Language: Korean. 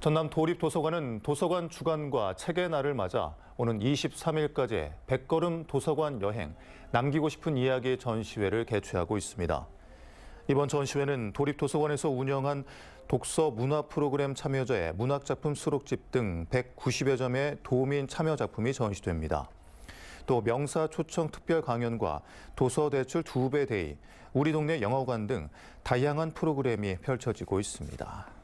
전남 도립도서관은 도서관 주관과 책의 날을 맞아 오는 23일까지 백걸음 도서관 여행, 남기고 싶은 이야기 전시회를 개최하고 있습니다. 이번 전시회는 도립도서관에서 운영한 독서 문화 프로그램 참여자의 문학작품 수록집 등 190여 점의 도민 참여 작품이 전시됩니다. 또 명사 초청 특별 강연과 도서 대출 두배 데이, 우리 동네 영화관 등 다양한 프로그램이 펼쳐지고 있습니다.